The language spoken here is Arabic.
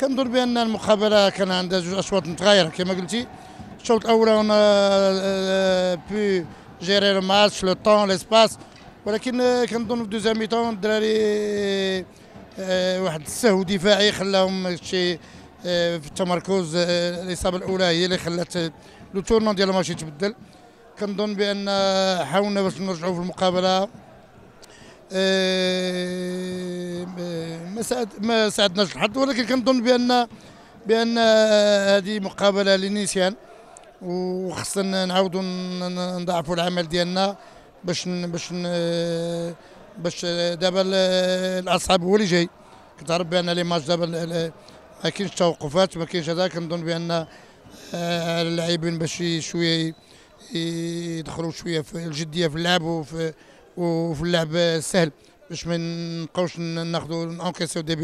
كنظن بان المقابله كان عندها اصوات متغايره كما قلتي الشوط الاول انا بي جيري الماتش لو طون ليسباس ولكن آه، كنظن في دوزيام ميتون الدراري آه، واحد السهو دفاعي خلاهم شي آه، في التمركز الاصابه الاولى هي اللي خلات لو تورنون ديال الماتش يتبدل كنظن بان حاولنا باش نرجعوا في المقابله ما ساعد ما ساعدناش الحظ ولكن كنظن بان بان آه، هذه مقابله للنسيان وخصنا نعاودوا نضاعفوا العمل ديالنا باش باش باش دابا الاصعب هو اللي جاي كتعرف بان لي ماتش دابا ما كاينش توقفات ما كاينش هذا كنظن بان آه، اللاعبين باش شويه يدخلوا شويه في الجديه في اللعب وفي وفي اللعب السهل باش ما نبقاوش ناخذوا انكاسيو دي